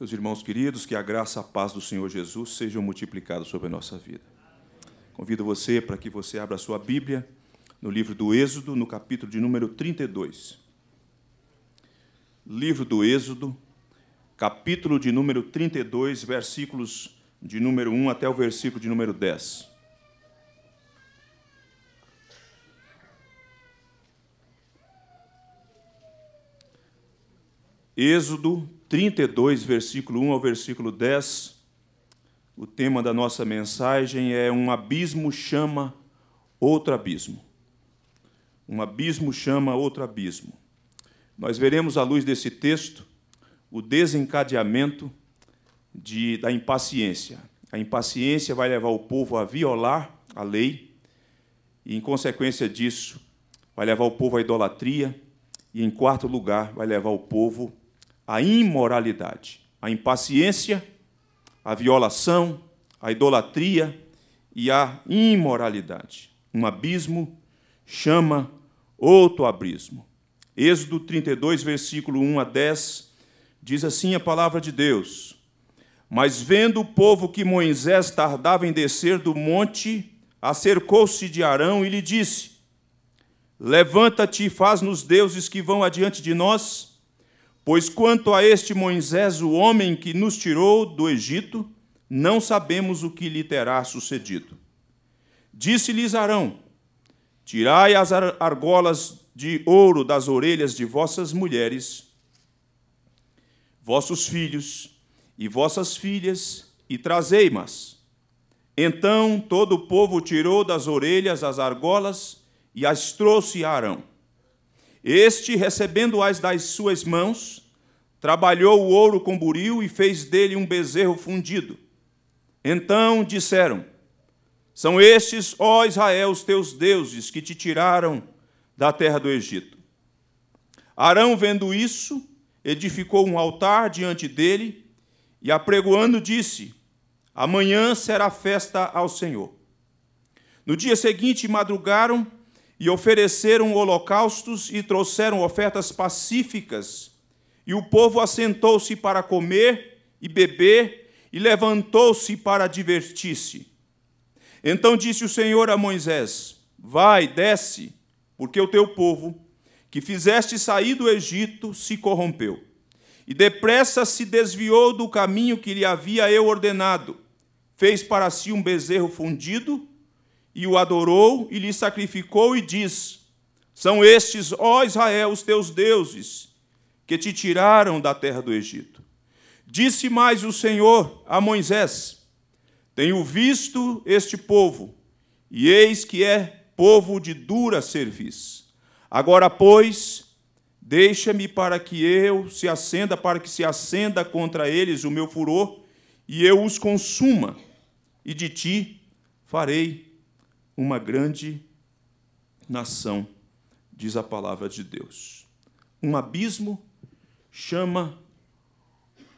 Meus irmãos queridos, que a graça e a paz do Senhor Jesus sejam multiplicados sobre a nossa vida. Convido você para que você abra a sua Bíblia no livro do Êxodo, no capítulo de número 32. Livro do Êxodo, capítulo de número 32, versículos de número 1 até o versículo de número 10. Êxodo, 32, versículo 1 ao versículo 10, o tema da nossa mensagem é Um abismo chama outro abismo. Um abismo chama outro abismo. Nós veremos, à luz desse texto, o desencadeamento de, da impaciência. A impaciência vai levar o povo a violar a lei, e, em consequência disso, vai levar o povo à idolatria, e, em quarto lugar, vai levar o povo a imoralidade, a impaciência, a violação, a idolatria e a imoralidade. Um abismo chama outro abismo. Êxodo 32, versículo 1 a 10, diz assim a palavra de Deus: Mas vendo o povo que Moisés tardava em descer do monte, acercou-se de Arão e lhe disse: Levanta-te e faz-nos deuses que vão adiante de nós Pois quanto a este Moisés, o homem que nos tirou do Egito, não sabemos o que lhe terá sucedido. Disse-lhes Arão: Tirai as argolas de ouro das orelhas de vossas mulheres, vossos filhos e vossas filhas, e trazei-mas. Então todo o povo tirou das orelhas as argolas e as trouxe a Arão. Este, recebendo-as das suas mãos, trabalhou o ouro com buril e fez dele um bezerro fundido. Então disseram: São estes, ó Israel, os teus deuses que te tiraram da terra do Egito. Arão, vendo isso, edificou um altar diante dele e, apregoando, disse: Amanhã será festa ao Senhor. No dia seguinte, madrugaram e ofereceram holocaustos e trouxeram ofertas pacíficas. E o povo assentou-se para comer e beber, e levantou-se para divertir-se. Então disse o Senhor a Moisés: Vai, desce, porque o teu povo, que fizeste sair do Egito, se corrompeu. E depressa se desviou do caminho que lhe havia eu ordenado. Fez para si um bezerro fundido e o adorou e lhe sacrificou e diz: São estes, ó Israel, os teus deuses, que te tiraram da terra do Egito. Disse mais o Senhor a Moisés: Tenho visto este povo, e eis que é povo de dura serviço. Agora, pois, deixa-me para que eu se acenda, para que se acenda contra eles o meu furor, e eu os consuma, e de ti farei uma grande nação, diz a palavra de Deus. Um abismo chama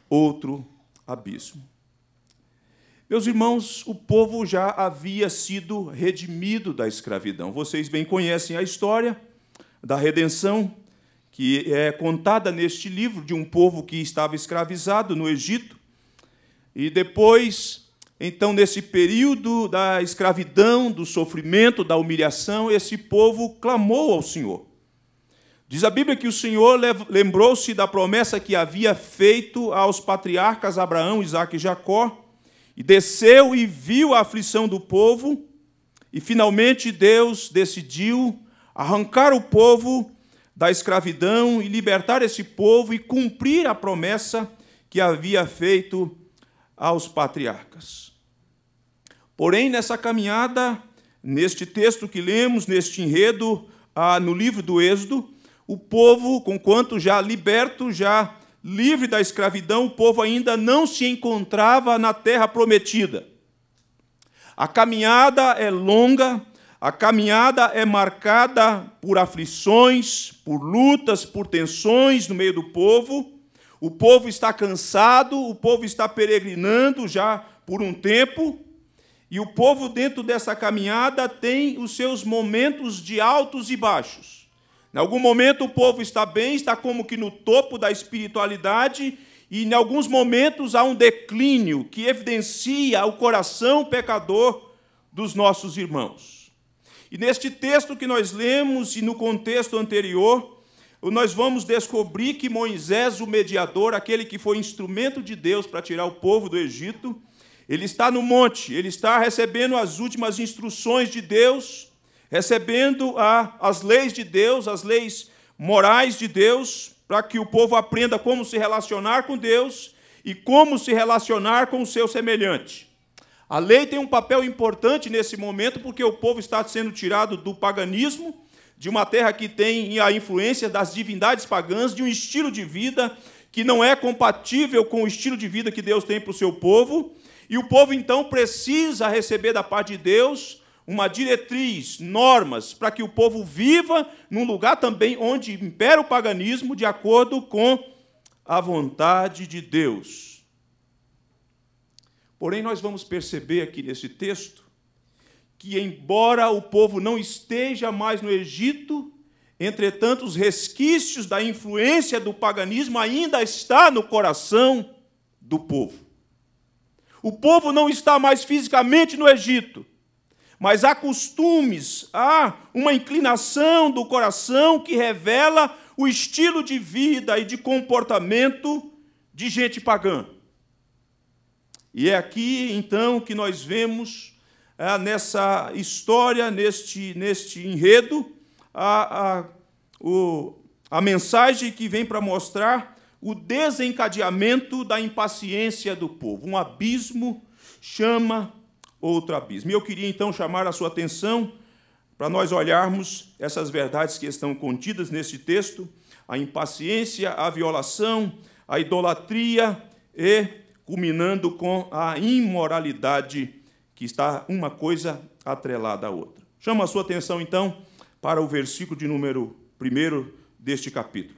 outro abismo. Meus irmãos, o povo já havia sido redimido da escravidão. Vocês bem conhecem a história da redenção que é contada neste livro de um povo que estava escravizado no Egito e depois então, nesse período da escravidão, do sofrimento, da humilhação, esse povo clamou ao Senhor. Diz a Bíblia que o Senhor lembrou-se da promessa que havia feito aos patriarcas Abraão, Isaac e Jacó, e desceu e viu a aflição do povo, e finalmente Deus decidiu arrancar o povo da escravidão e libertar esse povo e cumprir a promessa que havia feito aos patriarcas. Porém, nessa caminhada, neste texto que lemos, neste enredo, ah, no livro do Êxodo, o povo, conquanto já liberto, já livre da escravidão, o povo ainda não se encontrava na terra prometida. A caminhada é longa, a caminhada é marcada por aflições, por lutas, por tensões no meio do povo. O povo está cansado, o povo está peregrinando já por um tempo. E o povo, dentro dessa caminhada, tem os seus momentos de altos e baixos. Em algum momento, o povo está bem, está como que no topo da espiritualidade, e em alguns momentos há um declínio que evidencia o coração pecador dos nossos irmãos. E neste texto que nós lemos e no contexto anterior, nós vamos descobrir que Moisés, o mediador, aquele que foi instrumento de Deus para tirar o povo do Egito, ele está no monte, ele está recebendo as últimas instruções de Deus, recebendo a, as leis de Deus, as leis morais de Deus, para que o povo aprenda como se relacionar com Deus e como se relacionar com o seu semelhante. A lei tem um papel importante nesse momento, porque o povo está sendo tirado do paganismo, de uma terra que tem a influência das divindades pagãs, de um estilo de vida que não é compatível com o estilo de vida que Deus tem para o seu povo. E o povo então precisa receber da parte de Deus uma diretriz, normas, para que o povo viva num lugar também onde impera o paganismo de acordo com a vontade de Deus. Porém, nós vamos perceber aqui nesse texto que, embora o povo não esteja mais no Egito, entretanto, os resquícios da influência do paganismo ainda está no coração do povo. O povo não está mais fisicamente no Egito, mas há costumes, há uma inclinação do coração que revela o estilo de vida e de comportamento de gente pagã. E é aqui, então, que nós vemos é, nessa história, neste, neste enredo, a, a, o, a mensagem que vem para mostrar o desencadeamento da impaciência do povo. Um abismo chama outro abismo. E eu queria então chamar a sua atenção para nós olharmos essas verdades que estão contidas neste texto: a impaciência, a violação, a idolatria e culminando com a imoralidade, que está uma coisa atrelada à outra. Chama a sua atenção então para o versículo de número 1 deste capítulo.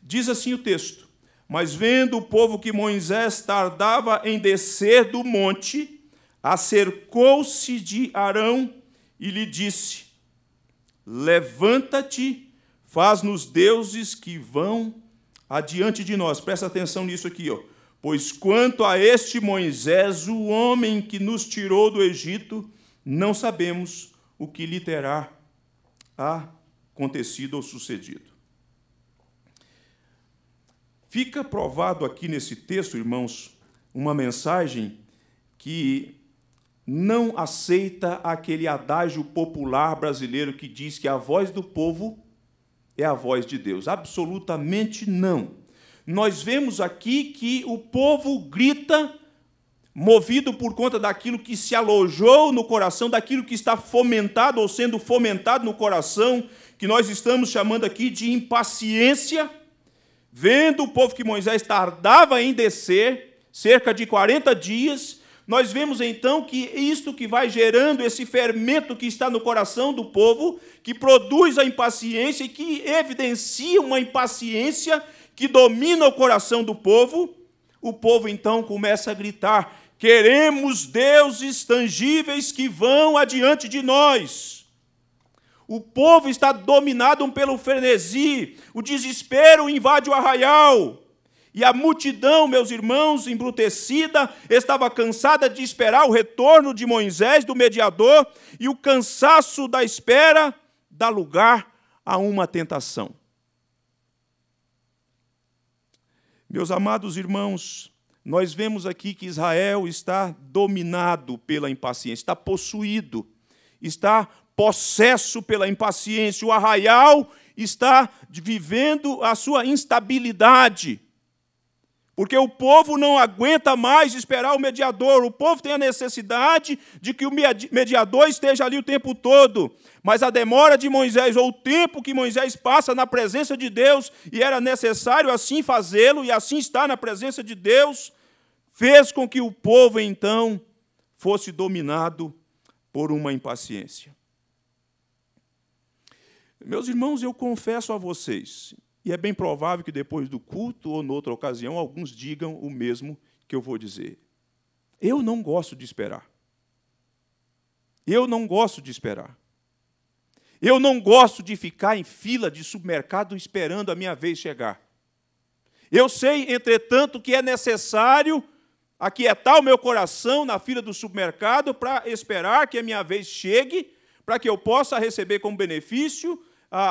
Diz assim o texto: mas vendo o povo que Moisés tardava em descer do monte, acercou-se de Arão e lhe disse: Levanta-te, faz-nos deuses que vão adiante de nós. Presta atenção nisso aqui, ó. Pois quanto a este Moisés, o homem que nos tirou do Egito, não sabemos o que lhe terá acontecido ou sucedido. Fica provado aqui nesse texto, irmãos, uma mensagem que não aceita aquele adágio popular brasileiro que diz que a voz do povo é a voz de Deus. Absolutamente não. Nós vemos aqui que o povo grita, movido por conta daquilo que se alojou no coração, daquilo que está fomentado ou sendo fomentado no coração, que nós estamos chamando aqui de impaciência Vendo o povo que Moisés tardava em descer, cerca de 40 dias, nós vemos então que isto que vai gerando esse fermento que está no coração do povo, que produz a impaciência e que evidencia uma impaciência que domina o coração do povo, o povo então começa a gritar: queremos deuses tangíveis que vão adiante de nós. O povo está dominado pelo frenesi, o desespero invade o arraial. E a multidão, meus irmãos, embrutecida, estava cansada de esperar o retorno de Moisés, do mediador, e o cansaço da espera dá lugar a uma tentação. Meus amados irmãos, nós vemos aqui que Israel está dominado pela impaciência, está possuído, está possesso pela impaciência, o arraial está vivendo a sua instabilidade. Porque o povo não aguenta mais esperar o mediador, o povo tem a necessidade de que o mediador esteja ali o tempo todo. Mas a demora de Moisés, ou o tempo que Moisés passa na presença de Deus, e era necessário assim fazê-lo, e assim estar na presença de Deus, fez com que o povo então fosse dominado por uma impaciência. Meus irmãos, eu confesso a vocês, e é bem provável que depois do culto ou noutra ocasião alguns digam o mesmo que eu vou dizer. Eu não gosto de esperar. Eu não gosto de esperar. Eu não gosto de ficar em fila de supermercado esperando a minha vez chegar. Eu sei, entretanto, que é necessário aquietar o meu coração na fila do supermercado para esperar que a minha vez chegue, para que eu possa receber como benefício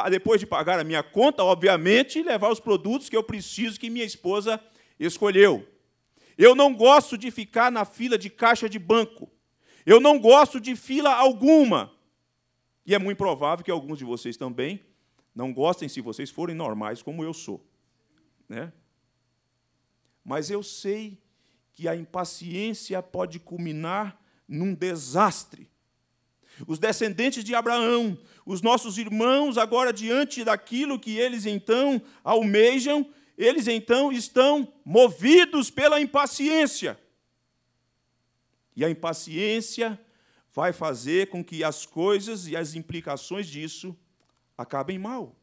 depois de pagar a minha conta, obviamente, levar os produtos que eu preciso, que minha esposa escolheu. Eu não gosto de ficar na fila de caixa de banco. Eu não gosto de fila alguma. E é muito provável que alguns de vocês também não gostem se vocês forem normais como eu sou. Né? Mas eu sei que a impaciência pode culminar num desastre os descendentes de Abraão, os nossos irmãos, agora diante daquilo que eles então almejam, eles então estão movidos pela impaciência. E a impaciência vai fazer com que as coisas e as implicações disso acabem mal.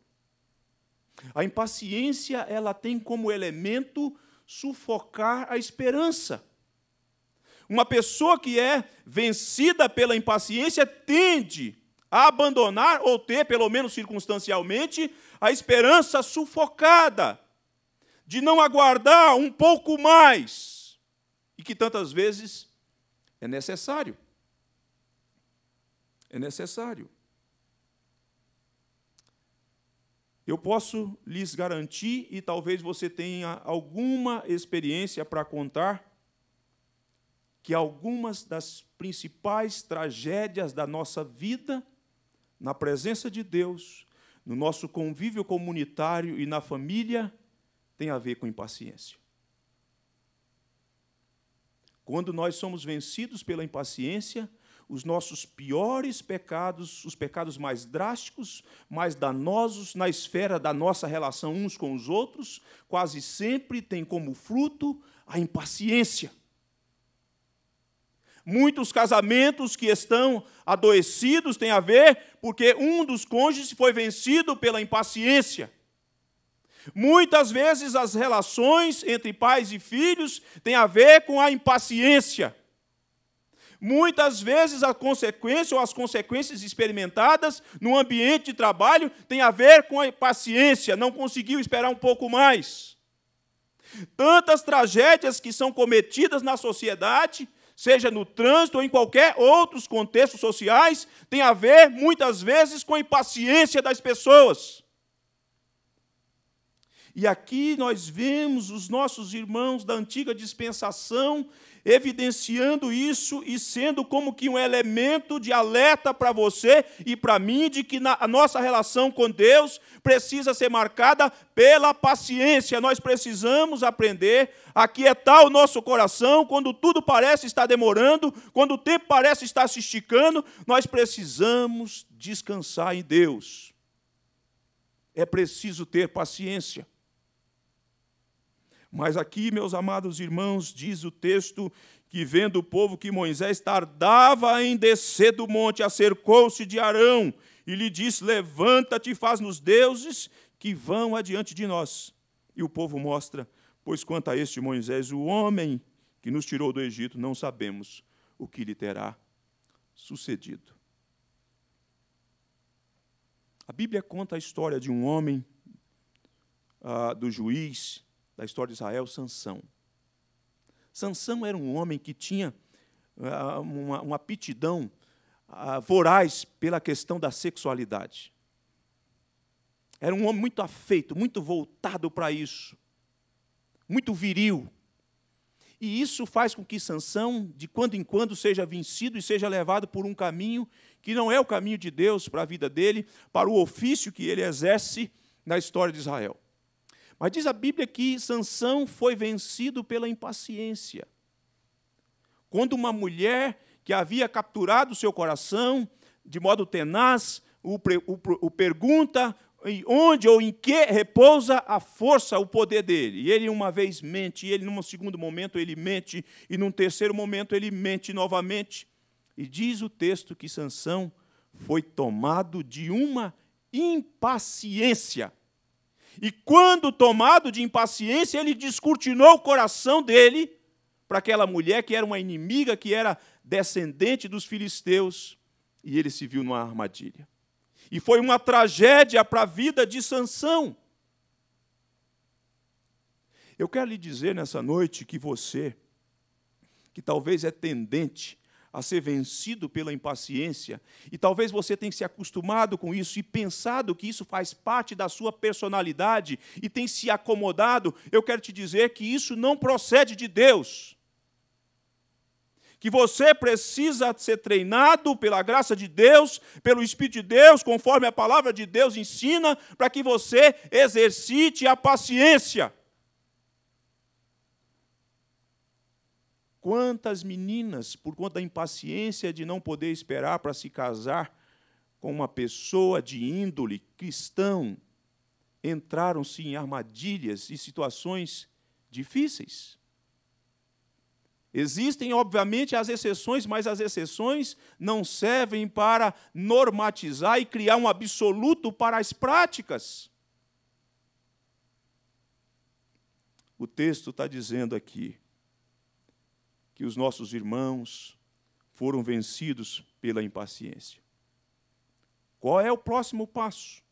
A impaciência, ela tem como elemento sufocar a esperança. Uma pessoa que é vencida pela impaciência tende a abandonar ou ter, pelo menos circunstancialmente, a esperança sufocada de não aguardar um pouco mais e que tantas vezes é necessário. É necessário. Eu posso lhes garantir, e talvez você tenha alguma experiência para contar, que algumas das principais tragédias da nossa vida, na presença de Deus, no nosso convívio comunitário e na família, tem a ver com impaciência. Quando nós somos vencidos pela impaciência, os nossos piores pecados, os pecados mais drásticos, mais danosos na esfera da nossa relação uns com os outros, quase sempre tem como fruto a impaciência. Muitos casamentos que estão adoecidos têm a ver porque um dos cônjuges foi vencido pela impaciência. Muitas vezes as relações entre pais e filhos têm a ver com a impaciência. Muitas vezes a consequência ou as consequências experimentadas no ambiente de trabalho têm a ver com a impaciência, não conseguiu esperar um pouco mais. Tantas tragédias que são cometidas na sociedade seja no trânsito ou em qualquer outros contextos sociais, tem a ver muitas vezes com a impaciência das pessoas. E aqui nós vemos os nossos irmãos da antiga dispensação evidenciando isso e sendo como que um elemento de alerta para você e para mim de que a nossa relação com Deus precisa ser marcada pela paciência. Nós precisamos aprender a quietar é o nosso coração quando tudo parece estar demorando, quando o tempo parece estar se esticando, nós precisamos descansar em Deus. É preciso ter paciência. Mas aqui, meus amados irmãos, diz o texto que, vendo o povo que Moisés tardava em descer do monte, acercou-se de Arão e lhe disse: Levanta-te, faz-nos deuses que vão adiante de nós. E o povo mostra: Pois quanto a este Moisés, o homem que nos tirou do Egito, não sabemos o que lhe terá sucedido. A Bíblia conta a história de um homem, ah, do juiz, da história de Israel, Sansão. Sansão era um homem que tinha ah, uma, uma aptidão uh, voraz pela questão da sexualidade. Era um homem muito afeito, muito voltado para isso, muito viril. E isso faz com que Sansão, de quando em quando, seja vencido e seja levado por um caminho que não é o caminho de Deus para a vida dele, para o ofício que ele exerce na história de Israel. Mas diz a Bíblia que Sansão foi vencido pela impaciência. Quando uma mulher que havia capturado seu coração de modo tenaz o, o, o pergunta onde ou em que repousa a força, o poder dele. E ele uma vez mente, e ele num segundo momento ele mente, e num terceiro momento ele mente novamente. E diz o texto que Sansão foi tomado de uma impaciência. E quando tomado de impaciência, ele descortinou o coração dele para aquela mulher que era uma inimiga, que era descendente dos filisteus, e ele se viu numa armadilha. E foi uma tragédia para a vida de Sansão. Eu quero lhe dizer nessa noite que você, que talvez é tendente a ser vencido pela impaciência, e talvez você tenha se acostumado com isso e pensado que isso faz parte da sua personalidade e tem se acomodado, eu quero te dizer que isso não procede de Deus. Que você precisa ser treinado pela graça de Deus, pelo Espírito de Deus, conforme a palavra de Deus ensina, para que você exercite a paciência. Quantas meninas, por conta da impaciência de não poder esperar para se casar com uma pessoa de índole cristão, entraram-se em armadilhas e situações difíceis. Existem, obviamente, as exceções, mas as exceções não servem para normatizar e criar um absoluto para as práticas. O texto está dizendo aqui: que os nossos irmãos foram vencidos pela impaciência. Qual é o próximo passo?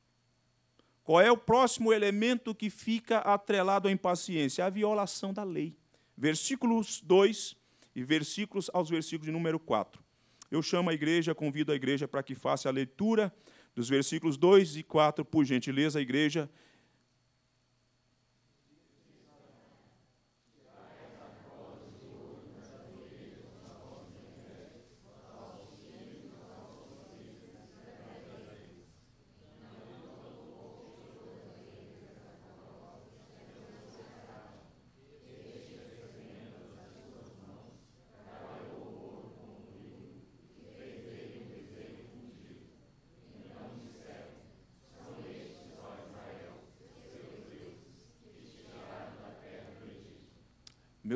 Qual é o próximo elemento que fica atrelado à impaciência? A violação da lei. Versículos 2 e versículos aos versículos de número 4. Eu chamo a igreja, convido a igreja para que faça a leitura dos versículos 2 e 4, por gentileza, a igreja,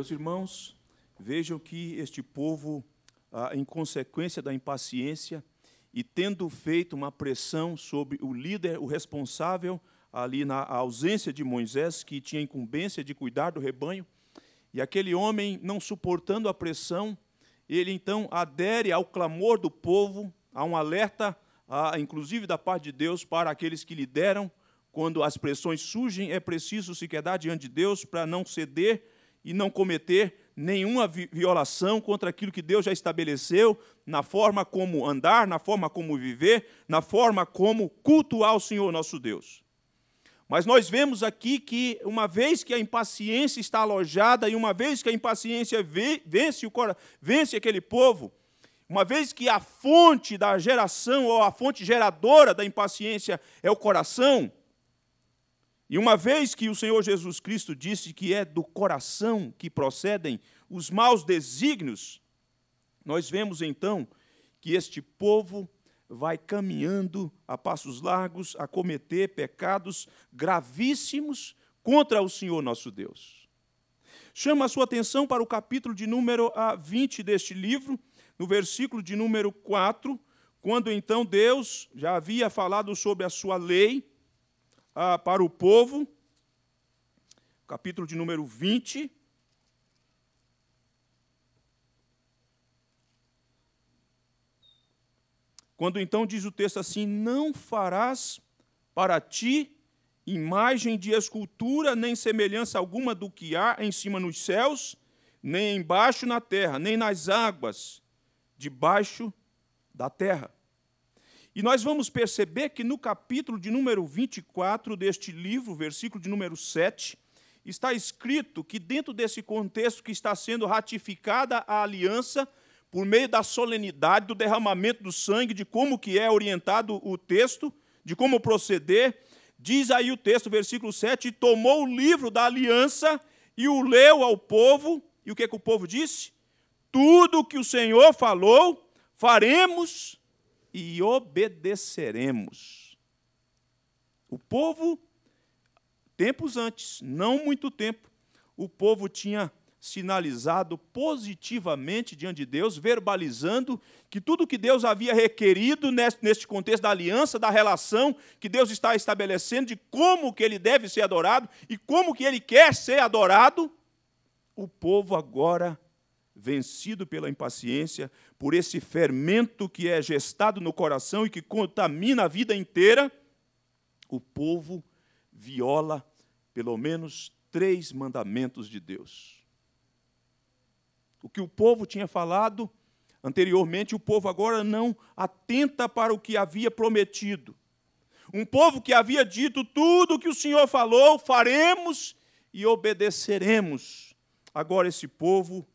Meus irmãos, vejam que este povo, ah, em consequência da impaciência e tendo feito uma pressão sobre o líder, o responsável, ali na ausência de Moisés, que tinha incumbência de cuidar do rebanho, e aquele homem, não suportando a pressão, ele então adere ao clamor do povo, a um alerta, ah, inclusive da parte de Deus, para aqueles que lideram. Quando as pressões surgem, é preciso se quedar diante de Deus para não ceder e não cometer nenhuma violação contra aquilo que Deus já estabeleceu na forma como andar, na forma como viver, na forma como cultuar o Senhor nosso Deus. Mas nós vemos aqui que, uma vez que a impaciência está alojada e uma vez que a impaciência vence, o vence aquele povo, uma vez que a fonte da geração ou a fonte geradora da impaciência é o coração, e uma vez que o Senhor Jesus Cristo disse que é do coração que procedem os maus desígnios, nós vemos então que este povo vai caminhando a passos largos a cometer pecados gravíssimos contra o Senhor nosso Deus. Chama a sua atenção para o capítulo de número 20 ah, deste livro, no versículo de número 4, quando então Deus já havia falado sobre a sua lei, ah, para o povo, capítulo de número 20. Quando então diz o texto assim: Não farás para ti imagem de escultura, nem semelhança alguma do que há em cima nos céus, nem embaixo na terra, nem nas águas, debaixo da terra. E nós vamos perceber que no capítulo de número 24 deste livro, versículo de número 7, está escrito que, dentro desse contexto que está sendo ratificada a aliança, por meio da solenidade, do derramamento do sangue, de como que é orientado o texto, de como proceder, diz aí o texto, versículo 7, e tomou o livro da aliança e o leu ao povo, e o que, que o povo disse? Tudo o que o Senhor falou, faremos e obedeceremos. O povo, tempos antes, não muito tempo, o povo tinha sinalizado positivamente diante de Deus, verbalizando que tudo que Deus havia requerido neste contexto da aliança, da relação que Deus está estabelecendo, de como que ele deve ser adorado e como que ele quer ser adorado, o povo agora vencido pela impaciência, por esse fermento que é gestado no coração e que contamina a vida inteira, o povo viola pelo menos três mandamentos de Deus. O que o povo tinha falado anteriormente, o povo agora não atenta para o que havia prometido. Um povo que havia dito tudo o que o Senhor falou, faremos e obedeceremos. Agora esse povo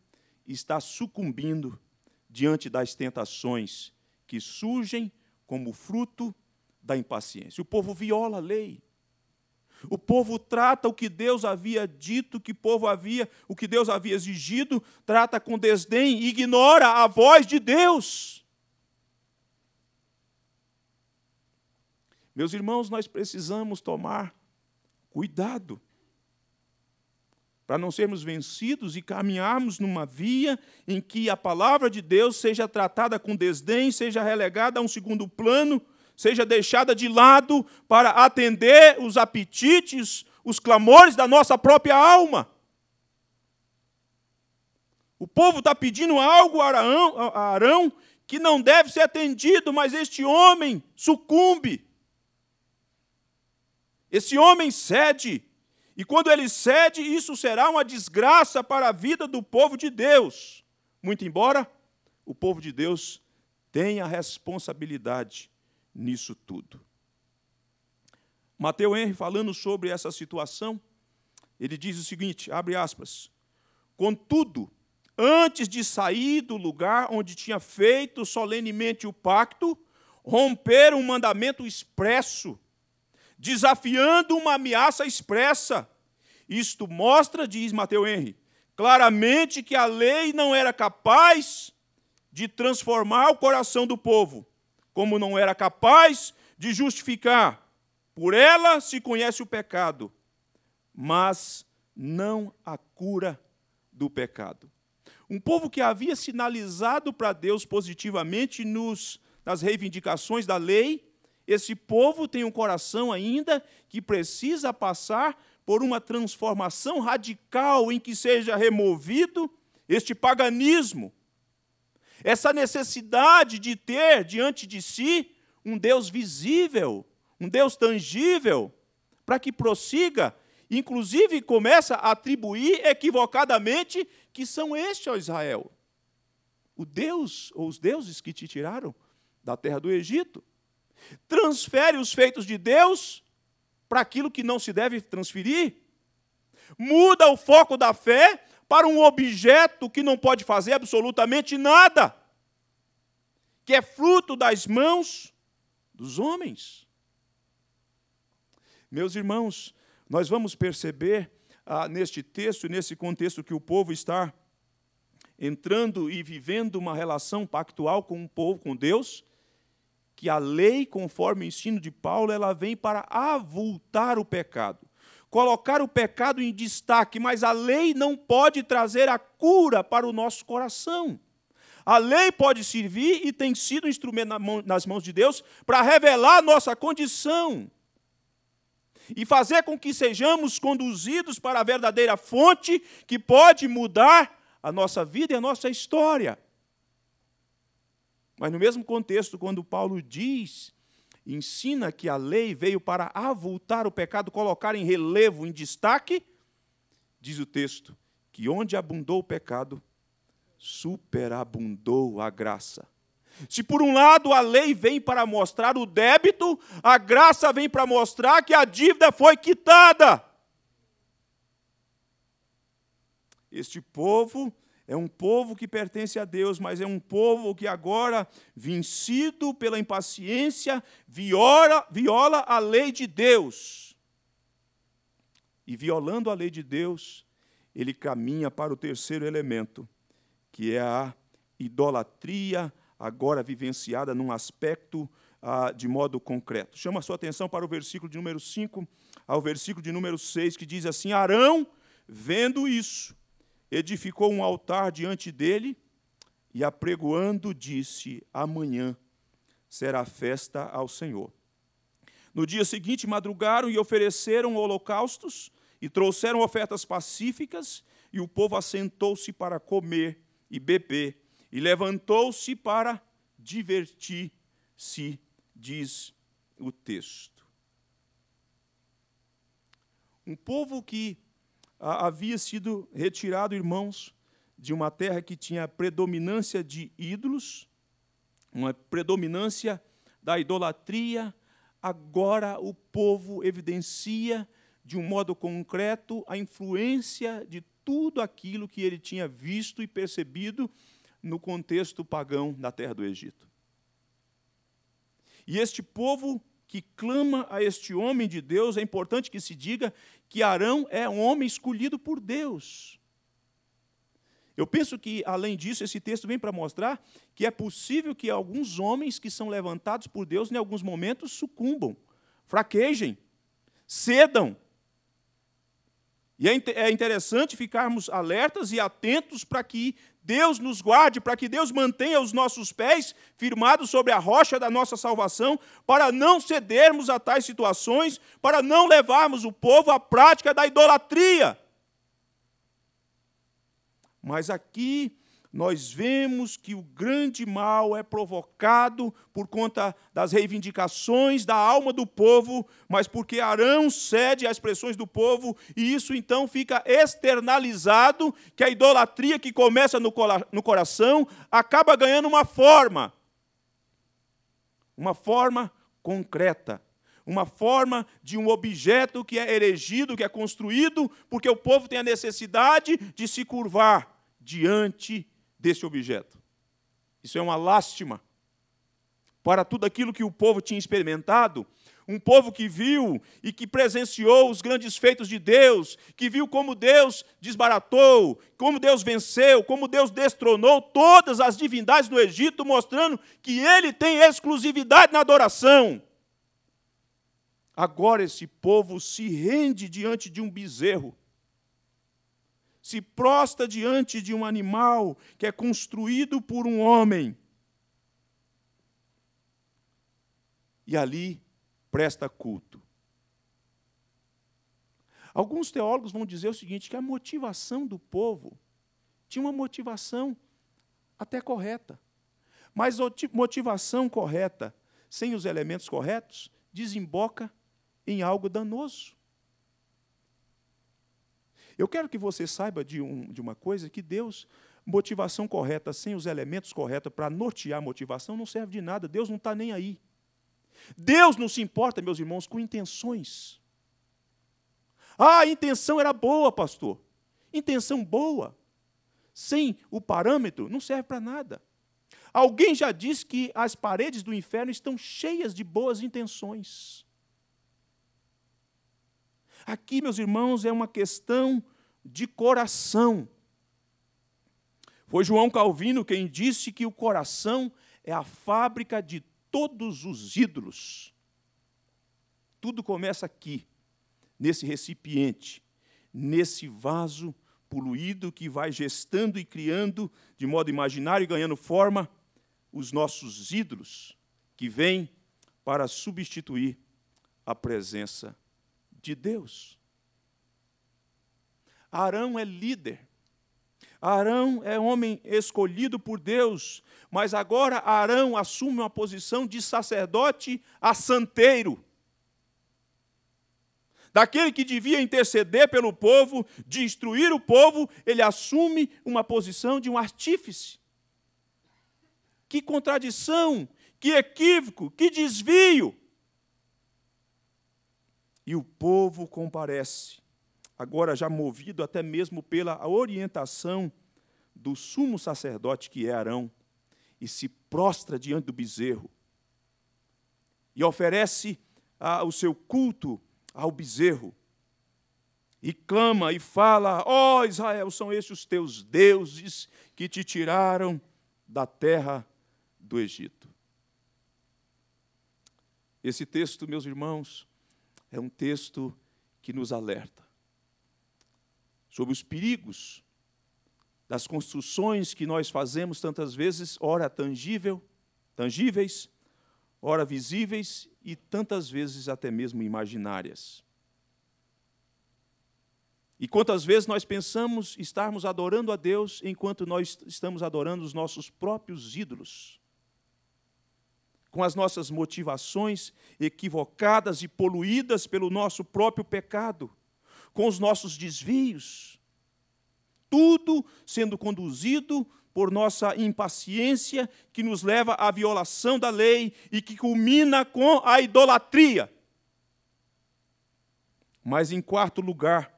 está sucumbindo diante das tentações que surgem como fruto da impaciência. O povo viola a lei. O povo trata o que Deus havia dito, que povo havia, o que Deus havia exigido, trata com desdém, ignora a voz de Deus. Meus irmãos, nós precisamos tomar cuidado para não sermos vencidos e caminharmos numa via em que a palavra de Deus seja tratada com desdém, seja relegada a um segundo plano, seja deixada de lado para atender os apetites, os clamores da nossa própria alma. O povo está pedindo algo a Arão, que não deve ser atendido, mas este homem sucumbe. Esse homem cede e quando ele cede, isso será uma desgraça para a vida do povo de Deus. Muito embora o povo de Deus tenha responsabilidade nisso tudo. Mateus Henry, falando sobre essa situação, ele diz o seguinte: abre aspas. Contudo, antes de sair do lugar onde tinha feito solenemente o pacto, romper um mandamento expresso desafiando uma ameaça expressa. Isto mostra, diz Mateu Henry, claramente que a lei não era capaz de transformar o coração do povo, como não era capaz de justificar. Por ela se conhece o pecado, mas não a cura do pecado. Um povo que havia sinalizado para Deus positivamente nos, nas reivindicações da lei, esse povo tem um coração ainda que precisa passar por uma transformação radical em que seja removido este paganismo, essa necessidade de ter diante de si um Deus visível, um Deus tangível, para que prossiga, inclusive começa a atribuir equivocadamente que são este ao Israel. O Deus ou os deuses que te tiraram da terra do Egito transfere os feitos de Deus para aquilo que não se deve transferir, muda o foco da fé para um objeto que não pode fazer absolutamente nada, que é fruto das mãos dos homens. Meus irmãos, nós vamos perceber ah, neste texto, nesse contexto que o povo está entrando e vivendo uma relação pactual com o povo, com Deus, que a lei, conforme o ensino de Paulo, ela vem para avultar o pecado, colocar o pecado em destaque, mas a lei não pode trazer a cura para o nosso coração. A lei pode servir e tem sido um instrumento nas mãos de Deus para revelar nossa condição e fazer com que sejamos conduzidos para a verdadeira fonte que pode mudar a nossa vida e a nossa história. Mas no mesmo contexto, quando Paulo diz, ensina que a lei veio para avultar o pecado, colocar em relevo, em destaque, diz o texto que onde abundou o pecado, superabundou a graça. Se por um lado a lei vem para mostrar o débito, a graça vem para mostrar que a dívida foi quitada. Este povo é um povo que pertence a Deus, mas é um povo que agora, vencido pela impaciência, viola, viola a lei de Deus. E violando a lei de Deus, ele caminha para o terceiro elemento, que é a idolatria, agora vivenciada num aspecto ah, de modo concreto. Chama a sua atenção para o versículo de número 5 ao versículo de número 6, que diz assim: Arão, vendo isso, edificou um altar diante dele e, apregoando, disse: Amanhã será festa ao Senhor. No dia seguinte, madrugaram e ofereceram holocaustos e trouxeram ofertas pacíficas, e o povo assentou-se para comer e beber, e levantou-se para divertir-se, diz o texto. Um povo que havia sido retirado, irmãos, de uma terra que tinha predominância de ídolos, uma predominância da idolatria. Agora o povo evidencia de um modo concreto a influência de tudo aquilo que ele tinha visto e percebido no contexto pagão da terra do Egito. E este povo que clama a este homem de Deus, é importante que se diga que Arão é um homem escolhido por Deus. Eu penso que, além disso, esse texto vem para mostrar que é possível que alguns homens que são levantados por Deus, em alguns momentos, sucumbam, fraquejem, cedam. E é, é interessante ficarmos alertas e atentos para que Deus nos guarde, para que Deus mantenha os nossos pés firmados sobre a rocha da nossa salvação, para não cedermos a tais situações, para não levarmos o povo à prática da idolatria. Mas aqui nós vemos que o grande mal é provocado por conta das reivindicações da alma do povo, mas porque Arão cede às pressões do povo, e isso então fica externalizado, que a idolatria que começa no, coração acaba ganhando uma forma, uma forma concreta, uma forma de um objeto que é erigido, que é construído, porque o povo tem a necessidade de se curvar diante deste objeto. Isso é uma lástima para tudo aquilo que o povo tinha experimentado, um povo que viu e que presenciou os grandes feitos de Deus, que viu como Deus desbaratou, como Deus venceu, como Deus destronou todas as divindades do Egito, mostrando que ele tem exclusividade na adoração. Agora esse povo se rende diante de um bezerro se prostra diante de um animal que é construído por um homem. E ali presta culto. Alguns teólogos vão dizer o seguinte: que a motivação do povo tinha uma motivação até correta. Mas motivação correta, sem os elementos corretos, desemboca em algo danoso. Eu quero que você saiba de, um, de uma coisa que Deus, motivação correta, sem os elementos corretos para nortear a motivação, não serve de nada. Deus não está nem aí. Deus não se importa, meus irmãos, com intenções. Ah, a intenção era boa, pastor. Intenção boa, sem o parâmetro, não serve para nada. Alguém já disse que as paredes do inferno estão cheias de boas intenções. Aqui, meus irmãos, é uma questão de coração. Foi João Calvino quem disse que o coração é a fábrica de todos os ídolos. Tudo começa aqui, nesse recipiente, nesse vaso poluído que vai gestando e criando, de modo imaginário e ganhando forma, os nossos ídolos que vêm para substituir a presença de Deus. Arão é líder. Arão é homem escolhido por Deus, mas agora Arão assume uma posição de sacerdote a santeiro. Daquele que devia interceder pelo povo, destruir o povo, ele assume uma posição de um artífice. Que contradição, que equívoco, que desvio! e o povo comparece. Agora, já movido até mesmo pela orientação do sumo sacerdote que é Arão, e se prostra diante do bezerro e oferece ah, o seu culto ao bezerro e clama e fala: Ó oh, Israel, são estes os teus deuses que te tiraram da terra do Egito. Esse texto, meus irmãos, é um texto que nos alerta sobre os perigos das construções que nós fazemos tantas vezes, ora tangível, tangíveis, ora visíveis e tantas vezes até mesmo imaginárias. E quantas vezes nós pensamos estarmos adorando a Deus enquanto nós estamos adorando os nossos próprios ídolos? com as nossas motivações equivocadas e poluídas pelo nosso próprio pecado, com os nossos desvios, tudo sendo conduzido por nossa impaciência que nos leva à violação da lei e que culmina com a idolatria. Mas em quarto lugar,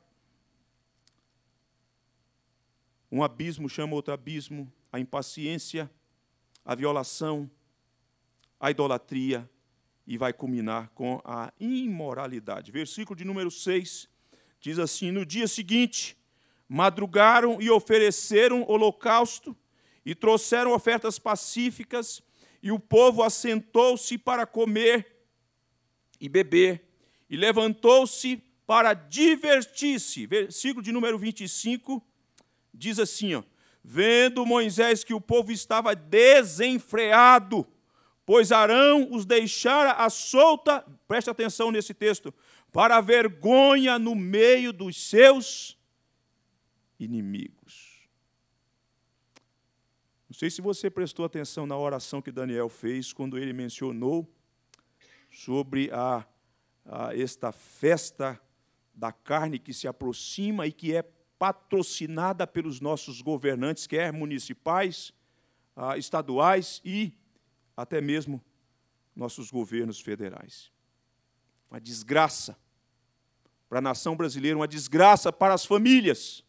um abismo chama outro abismo, a impaciência, a violação a idolatria e vai culminar com a imoralidade. Versículo de número 6 diz assim: No dia seguinte, madrugaram e ofereceram holocausto e trouxeram ofertas pacíficas, e o povo assentou-se para comer e beber, e levantou-se para divertir-se. Versículo de número 25 diz assim: ó, Vendo Moisés que o povo estava desenfreado, pois Arão os deixara à solta, preste atenção nesse texto, para vergonha no meio dos seus inimigos. Não sei se você prestou atenção na oração que Daniel fez quando ele mencionou sobre a, a esta festa da carne que se aproxima e que é patrocinada pelos nossos governantes, quer municipais, ah, estaduais e até mesmo nossos governos federais. Uma desgraça para a nação brasileira, uma desgraça para as famílias,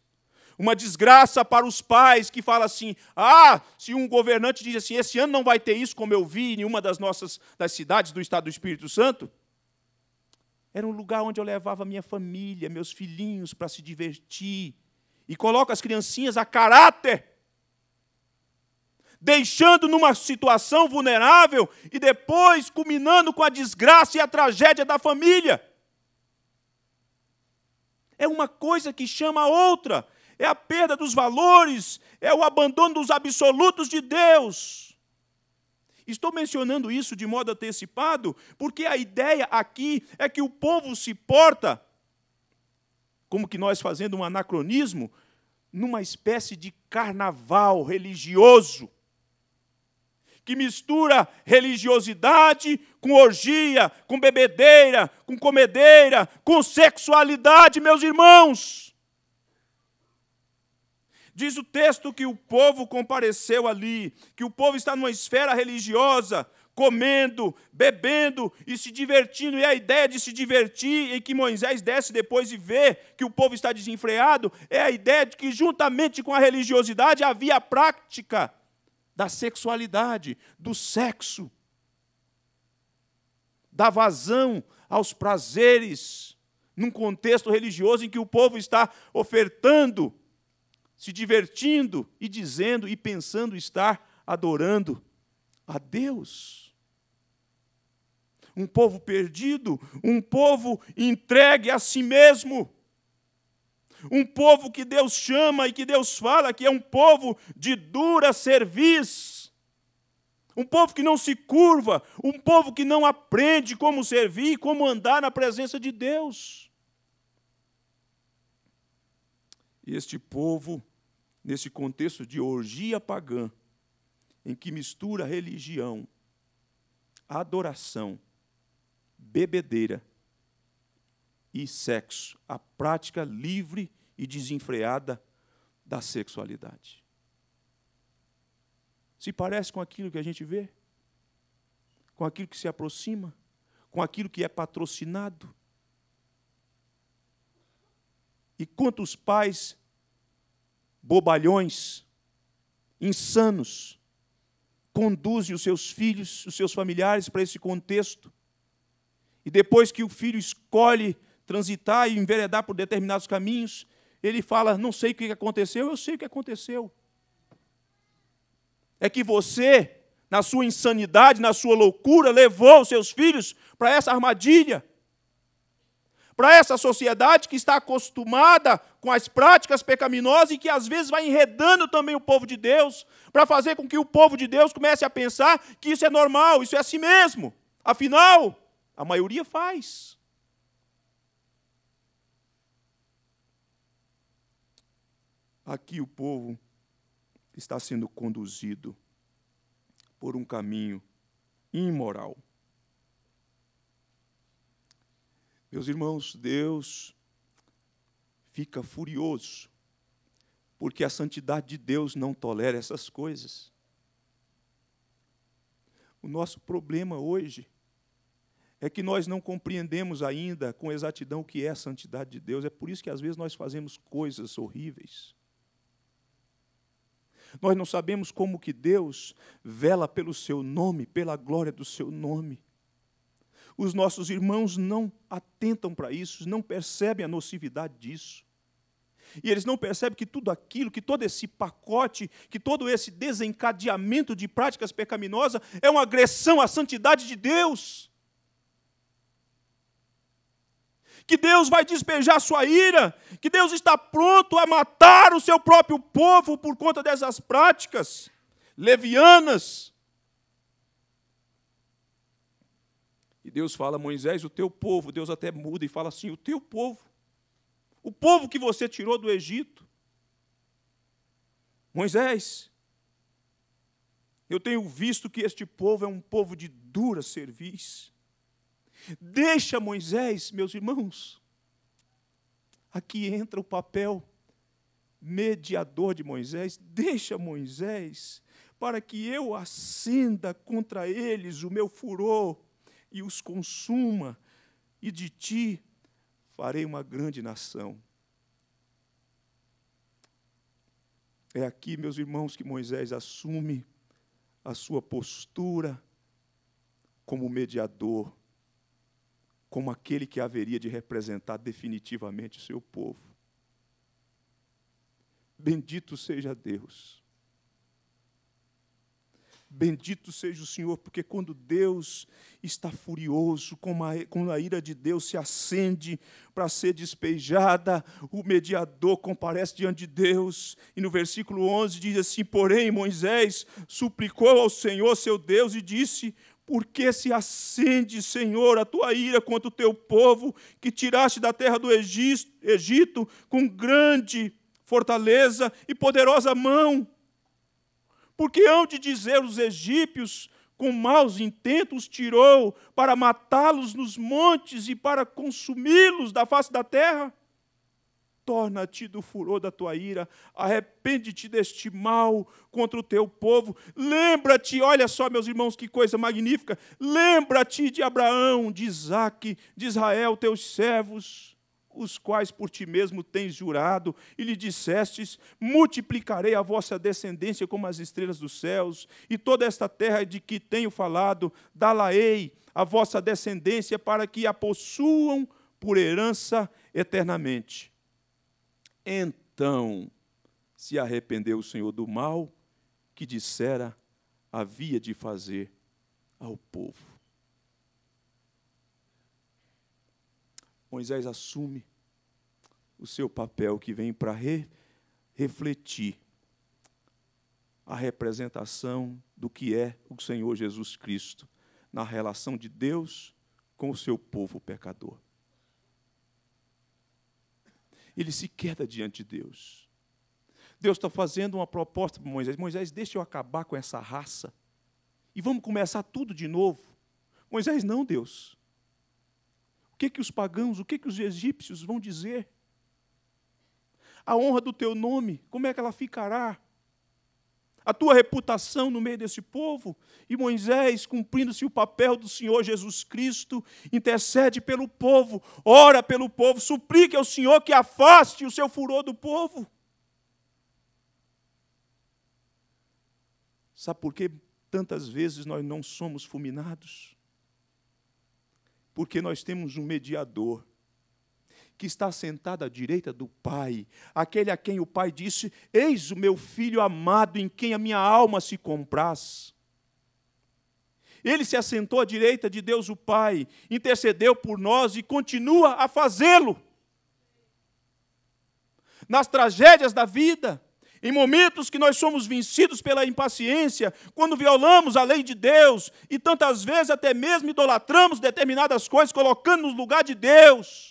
uma desgraça para os pais que falam assim: ah, se um governante diz assim, esse ano não vai ter isso, como eu vi em uma das nossas das cidades do estado do Espírito Santo. Era um lugar onde eu levava minha família, meus filhinhos para se divertir. E coloco as criancinhas a caráter deixando numa situação vulnerável e depois culminando com a desgraça e a tragédia da família. É uma coisa que chama a outra. É a perda dos valores, é o abandono dos absolutos de Deus. Estou mencionando isso de modo antecipado, porque a ideia aqui é que o povo se porta, como que nós fazendo um anacronismo, numa espécie de carnaval religioso que mistura religiosidade com orgia, com bebedeira, com comedeira, com sexualidade, meus irmãos. Diz o texto que o povo compareceu ali, que o povo está numa esfera religiosa, comendo, bebendo e se divertindo. E a ideia de se divertir e que Moisés desce depois e vê que o povo está desenfreado é a ideia de que, juntamente com a religiosidade, havia a prática da sexualidade, do sexo, da vazão aos prazeres, num contexto religioso em que o povo está ofertando, se divertindo e dizendo e pensando estar adorando a Deus. Um povo perdido, um povo entregue a si mesmo um povo que Deus chama e que Deus fala que é um povo de dura serviço, um povo que não se curva, um povo que não aprende como servir e como andar na presença de Deus. E este povo, nesse contexto de orgia pagã, em que mistura religião, adoração, bebedeira e sexo, a prática livre e desenfreada da sexualidade. Se parece com aquilo que a gente vê, com aquilo que se aproxima, com aquilo que é patrocinado. E quantos pais bobalhões, insanos, conduzem os seus filhos, os seus familiares para esse contexto. E depois que o filho escolhe transitar e enveredar por determinados caminhos. Ele fala: Não sei o que aconteceu, eu sei o que aconteceu. É que você, na sua insanidade, na sua loucura, levou os seus filhos para essa armadilha. Para essa sociedade que está acostumada com as práticas pecaminosas e que às vezes vai enredando também o povo de Deus, para fazer com que o povo de Deus comece a pensar que isso é normal, isso é assim mesmo. Afinal, a maioria faz. Aqui o povo está sendo conduzido por um caminho imoral. Meus irmãos, Deus fica furioso, porque a santidade de Deus não tolera essas coisas. O nosso problema hoje é que nós não compreendemos ainda com exatidão o que é a santidade de Deus. É por isso que às vezes nós fazemos coisas horríveis. Nós não sabemos como que Deus vela pelo seu nome, pela glória do seu nome. Os nossos irmãos não atentam para isso, não percebem a nocividade disso. E eles não percebem que tudo aquilo, que todo esse pacote, que todo esse desencadeamento de práticas pecaminosas é uma agressão à santidade de Deus. que Deus vai despejar sua ira, que Deus está pronto a matar o seu próprio povo por conta dessas práticas levianas. E Deus fala, Moisés, o teu povo, Deus até muda e fala assim: o teu povo, o povo que você tirou do Egito. Moisés, eu tenho visto que este povo é um povo de dura serviço. Deixa Moisés, meus irmãos. Aqui entra o papel mediador de Moisés. Deixa Moisés, para que eu acenda contra eles o meu furor e os consuma, e de ti farei uma grande nação. É aqui, meus irmãos, que Moisés assume a sua postura como mediador como aquele que haveria de representar definitivamente o seu povo. Bendito seja Deus. Bendito seja o Senhor, porque quando Deus está furioso, quando a ira de Deus se acende para ser despejada, o mediador comparece diante de Deus. E no versículo 11 diz assim: Porém, Moisés suplicou ao Senhor seu Deus e disse: porque se acende, Senhor, a tua ira contra o teu povo, que tiraste da terra do Egito com grande fortaleza e poderosa mão? Porque hão de dizer os egípcios, com maus intentos, tirou para matá-los nos montes e para consumi-los da face da terra? Torna-te do furor da tua ira, arrepende-te deste mal contra o teu povo. Lembra-te, olha só, meus irmãos, que coisa magnífica. Lembra-te de Abraão, de Isaque, de Israel, teus servos, os quais por ti mesmo tens jurado, e lhe dissestes: Multiplicarei a vossa descendência como as estrelas dos céus, e toda esta terra de que tenho falado, dá-la-ei a vossa descendência para que a possuam por herança eternamente. Então se arrependeu o Senhor do mal que dissera havia de fazer ao povo. Moisés assume o seu papel que vem para re, refletir a representação do que é o Senhor Jesus Cristo na relação de Deus com o seu povo pecador ele se queda diante de Deus. Deus está fazendo uma proposta para Moisés: Moisés, deixa eu acabar com essa raça e vamos começar tudo de novo. Moisés, não, Deus. O que, que os pagãos, o que, que os egípcios vão dizer? A honra do teu nome, como é que ela ficará? a tua reputação no meio desse povo. E Moisés, cumprindo-se o papel do Senhor Jesus Cristo, intercede pelo povo, ora pelo povo, suplica ao Senhor que afaste o seu furor do povo. Sabe por que tantas vezes nós não somos fulminados? Porque nós temos um mediador que está sentado à direita do Pai, aquele a quem o Pai disse: Eis o meu filho amado, em quem a minha alma se compraz. Ele se assentou à direita de Deus o Pai, intercedeu por nós e continua a fazê-lo. Nas tragédias da vida, em momentos que nós somos vencidos pela impaciência, quando violamos a lei de Deus e tantas vezes até mesmo idolatramos determinadas coisas, colocando nos lugar de Deus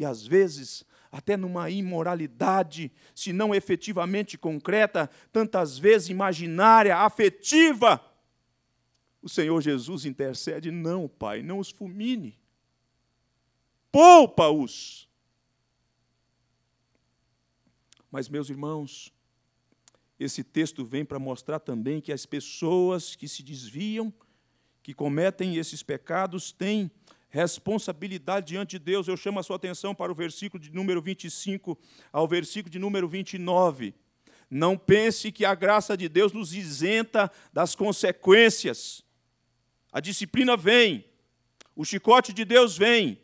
e às vezes até numa imoralidade, se não efetivamente concreta, tantas vezes imaginária, afetiva. O Senhor Jesus intercede, não, Pai, não os fulmine. Poupa-os. Mas, meus irmãos, esse texto vem para mostrar também que as pessoas que se desviam, que cometem esses pecados, têm responsabilidade diante de Deus. Eu chamo a sua atenção para o versículo de número 25 ao versículo de número 29. Não pense que a graça de Deus nos isenta das consequências. A disciplina vem, o chicote de Deus vem.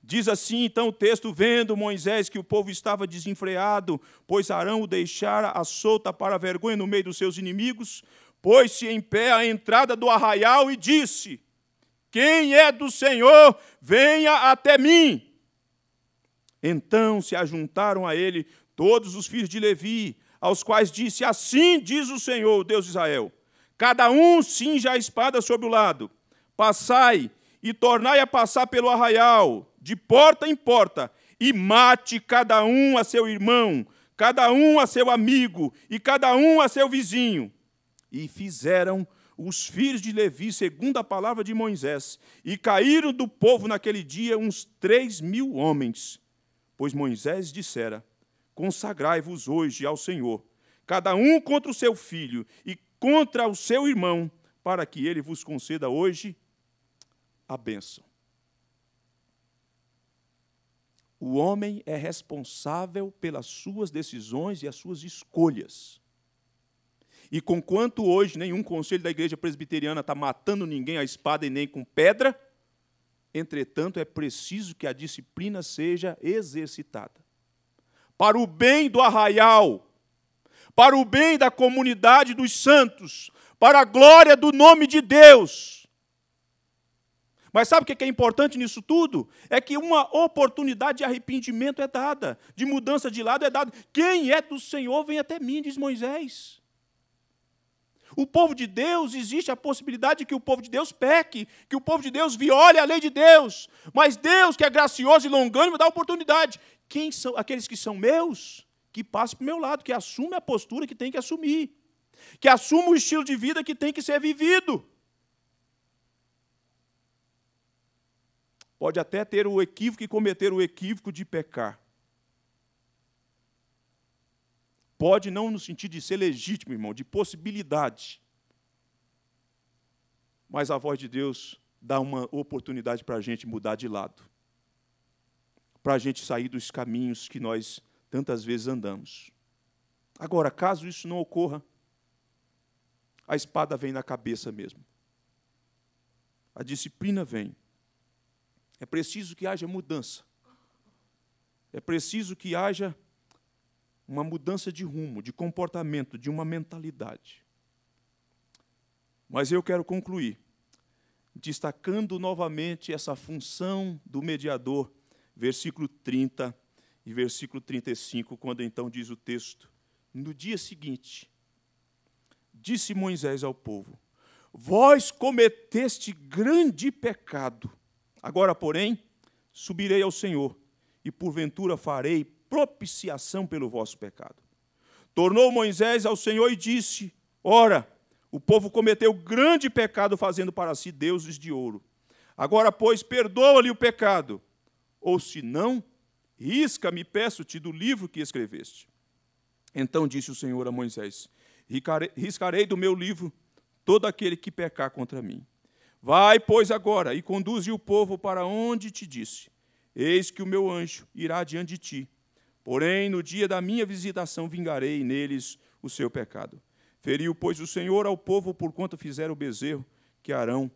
Diz assim então o texto: Vendo Moisés que o povo estava desenfreado, pois Arão o deixara a solta para a vergonha no meio dos seus inimigos, pôs-se em pé à entrada do arraial e disse: quem é do Senhor, venha até mim. Então se ajuntaram a ele todos os filhos de Levi, aos quais disse: Assim diz o Senhor, Deus de Israel: Cada um cinja a espada sobre o lado, passai e tornai a passar pelo arraial, de porta em porta, e mate cada um a seu irmão, cada um a seu amigo e cada um a seu vizinho. E fizeram os filhos de Levi, segundo a palavra de Moisés, e caíram do povo naquele dia uns três mil homens. Pois Moisés dissera: Consagrai-vos hoje ao Senhor, cada um contra o seu filho e contra o seu irmão, para que ele vos conceda hoje a bênção. O homem é responsável pelas suas decisões e as suas escolhas. E conquanto hoje nenhum conselho da igreja presbiteriana está matando ninguém à espada e nem com pedra, entretanto é preciso que a disciplina seja exercitada. Para o bem do arraial, para o bem da comunidade dos santos, para a glória do nome de Deus. Mas sabe o que é, é importante nisso tudo? É que uma oportunidade de arrependimento é dada, de mudança de lado é dada. Quem é do Senhor, vem até mim, diz Moisés. O povo de Deus, existe a possibilidade que o povo de Deus peque, que o povo de Deus viole a lei de Deus. Mas Deus, que é gracioso e longânimo, dá oportunidade. Quem são aqueles que são meus? Que passam para o meu lado, que assume a postura que tem que assumir, que assuma o estilo de vida que tem que ser vivido. Pode até ter o equívoco e cometer o equívoco de pecar. Pode não no sentido de ser legítimo, irmão, de possibilidade. Mas a voz de Deus dá uma oportunidade para a gente mudar de lado, para a gente sair dos caminhos que nós tantas vezes andamos. Agora, caso isso não ocorra, a espada vem na cabeça mesmo, a disciplina vem. É preciso que haja mudança, é preciso que haja uma mudança de rumo, de comportamento, de uma mentalidade. Mas eu quero concluir destacando novamente essa função do mediador, versículo 30 e versículo 35, quando então diz o texto: No dia seguinte, disse Moisés ao povo: Vós cometeste grande pecado. Agora, porém, subirei ao Senhor, e porventura farei propiciação pelo vosso pecado. Tornou Moisés ao Senhor e disse: Ora, o povo cometeu grande pecado fazendo para si deuses de ouro. Agora, pois, perdoa-lhe o pecado, ou se não, risca-me, peço-te, do livro que escreveste. Então disse o Senhor a Moisés: Riscarei do meu livro todo aquele que pecar contra mim. Vai, pois, agora e conduze o povo para onde te disse. Eis que o meu anjo irá diante de ti Porém, no dia da minha visitação, vingarei neles o seu pecado. Feriu, pois, o Senhor ao povo por quanto fizeram o bezerro que Arão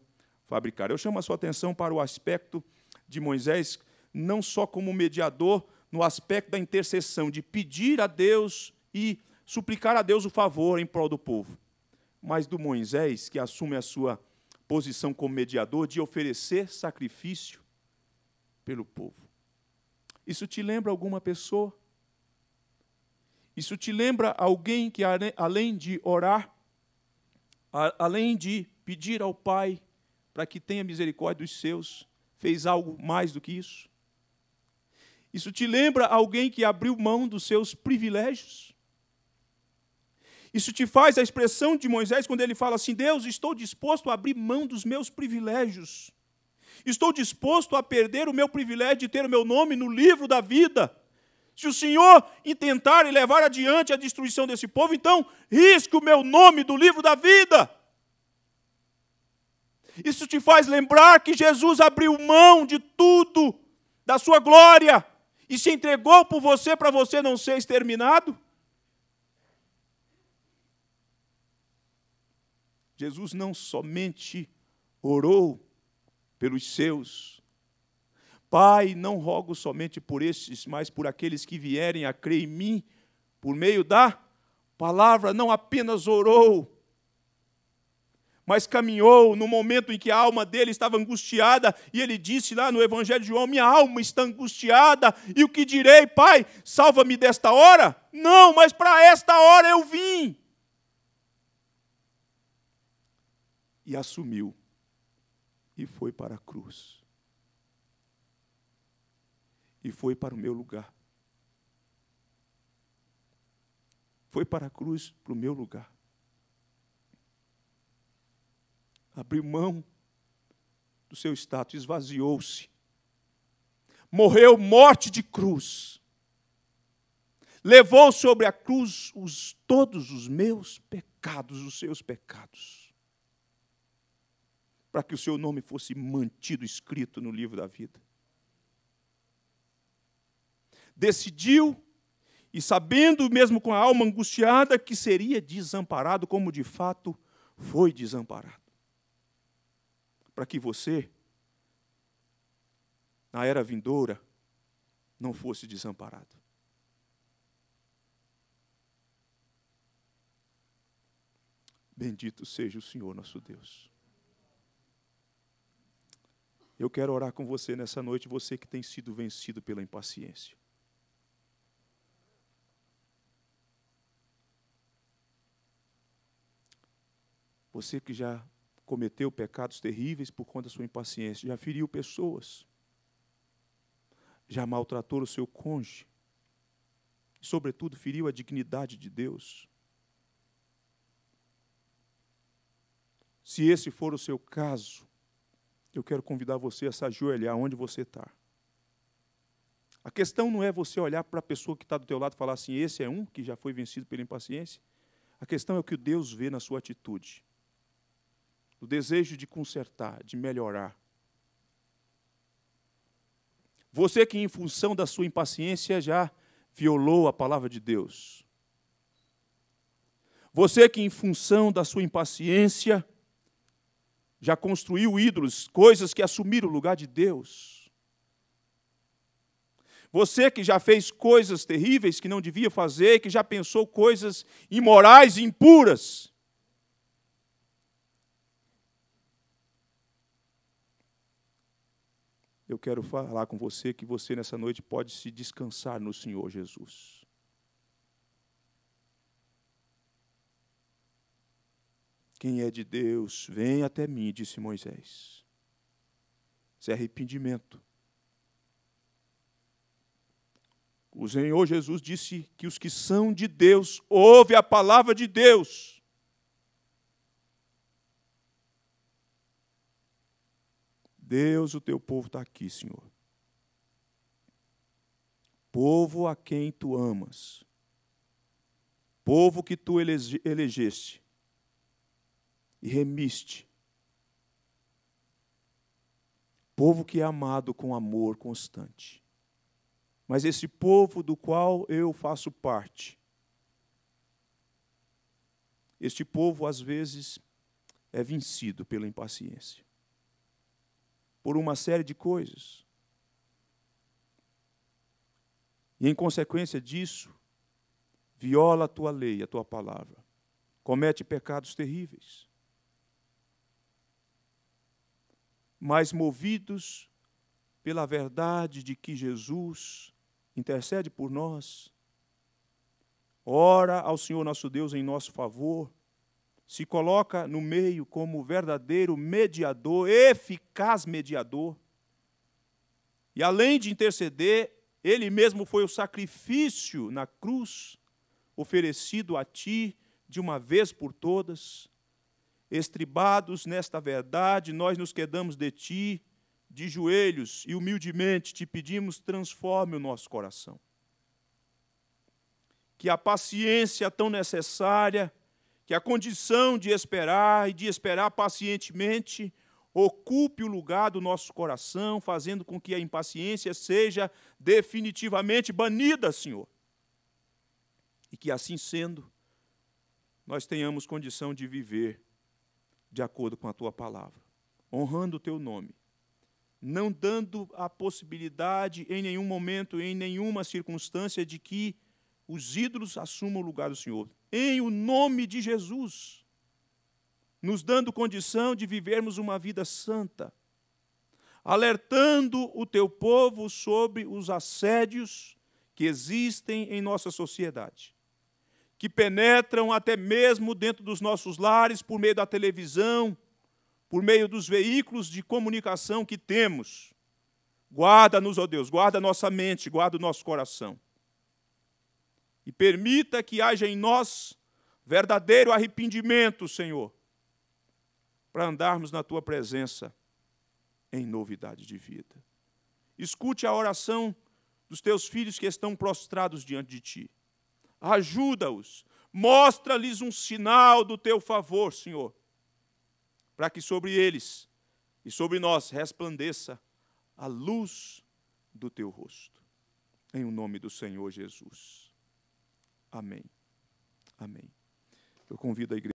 fabricara. Eu chamo a sua atenção para o aspecto de Moisés, não só como mediador, no aspecto da intercessão, de pedir a Deus e suplicar a Deus o favor em prol do povo, mas do Moisés, que assume a sua posição como mediador, de oferecer sacrifício pelo povo. Isso te lembra alguma pessoa? Isso te lembra alguém que, além de orar, além de pedir ao Pai para que tenha misericórdia dos seus, fez algo mais do que isso? Isso te lembra alguém que abriu mão dos seus privilégios? Isso te faz a expressão de Moisés quando ele fala assim: Deus, estou disposto a abrir mão dos meus privilégios. Estou disposto a perder o meu privilégio de ter o meu nome no livro da vida. Se o Senhor intentar e levar adiante a destruição desse povo, então risque o meu nome do livro da vida. Isso te faz lembrar que Jesus abriu mão de tudo, da sua glória, e se entregou por você para você não ser exterminado? Jesus não somente orou pelos seus, Pai, não rogo somente por estes, mas por aqueles que vierem a crer em mim por meio da palavra. Não apenas orou, mas caminhou no momento em que a alma dele estava angustiada, e ele disse lá no Evangelho de João: Minha alma está angustiada, e o que direi, Pai, salva-me desta hora? Não, mas para esta hora eu vim. E assumiu e foi para a cruz e foi para o meu lugar. Foi para a cruz, para o meu lugar. Abriu mão do seu status, esvaziou-se. Morreu morte de cruz. Levou sobre a cruz os, todos os meus pecados, os seus pecados. Para que o seu nome fosse mantido escrito no livro da vida decidiu, e sabendo mesmo com a alma angustiada que seria desamparado, como de fato foi desamparado. Para que você, na era vindoura, não fosse desamparado. Bendito seja o Senhor nosso Deus. Eu quero orar com você nessa noite, você que tem sido vencido pela impaciência. Você que já cometeu pecados terríveis por conta da sua impaciência, já feriu pessoas, já maltratou o seu cônjuge, sobretudo feriu a dignidade de Deus. Se esse for o seu caso, eu quero convidar você a se ajoelhar onde você está. A questão não é você olhar para a pessoa que está do teu lado e falar assim, esse é um que já foi vencido pela impaciência. A questão é o que Deus vê na sua atitude do desejo de consertar, de melhorar. Você que, em função da sua impaciência, já violou a palavra de Deus. Você que, em função da sua impaciência, já construiu ídolos, coisas que assumiram o lugar de Deus. Você que já fez coisas terríveis que não devia fazer, que já pensou coisas imorais e impuras. eu quero falar com você que você nessa noite pode se descansar no Senhor Jesus. Quem é de Deus, vem até mim, disse Moisés. Isso é arrependimento. O Senhor Jesus disse que os que são de Deus ouvem a palavra de Deus. Deus, o teu povo está aqui, Senhor. Povo a quem tu amas, povo que tu elegeste e remiste, povo que é amado com amor constante. Mas esse povo do qual eu faço parte, este povo às vezes é vencido pela impaciência por uma série de coisas. E em consequência disso, viola a tua lei, a tua palavra. Comete pecados terríveis. Mas movidos pela verdade de que Jesus intercede por nós, ora ao Senhor nosso Deus em nosso favor, se coloca no meio como verdadeiro mediador, eficaz mediador. E além de interceder, ele mesmo foi o sacrifício na cruz oferecido a ti de uma vez por todas. Estribados nesta verdade, nós nos quedamos de ti de joelhos e humildemente te pedimos, transforme o nosso coração. Que a paciência tão necessária que a condição de esperar e de esperar pacientemente ocupe o lugar do nosso coração, fazendo com que a impaciência seja definitivamente banida, Senhor. E que assim sendo, nós tenhamos condição de viver de acordo com a tua palavra, honrando o teu nome, não dando a possibilidade em nenhum momento, em nenhuma circunstância de que os ídolos assumam o lugar do Senhor. Em o nome de Jesus, nos dando condição de vivermos uma vida santa, alertando o teu povo sobre os assédios que existem em nossa sociedade, que penetram até mesmo dentro dos nossos lares por meio da televisão, por meio dos veículos de comunicação que temos. Guarda-nos, ó oh Deus, guarda nossa mente, guarda o nosso coração e permita que haja em nós verdadeiro arrependimento, Senhor, para andarmos na tua presença em novidade de vida. Escute a oração dos teus filhos que estão prostrados diante de ti. Ajuda-os, mostra-lhes um sinal do teu favor, Senhor, para que sobre eles e sobre nós resplandeça a luz do teu rosto. Em o nome do Senhor Jesus. Amém. Amém. Eu convido a igreja.